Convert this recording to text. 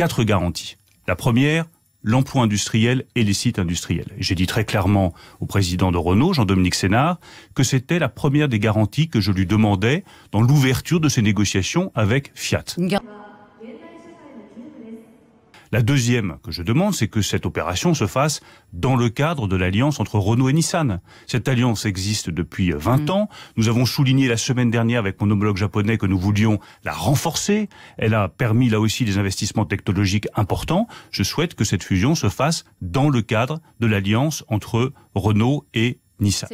quatre garanties. La première, l'emploi industriel et les sites industriels. J'ai dit très clairement au président de Renault, Jean-Dominique Sénard, que c'était la première des garanties que je lui demandais dans l'ouverture de ces négociations avec Fiat. La deuxième que je demande, c'est que cette opération se fasse dans le cadre de l'alliance entre Renault et Nissan. Cette alliance existe depuis 20 mm. ans. Nous avons souligné la semaine dernière avec mon homologue japonais que nous voulions la renforcer. Elle a permis là aussi des investissements technologiques importants. Je souhaite que cette fusion se fasse dans le cadre de l'alliance entre Renault et Nissan.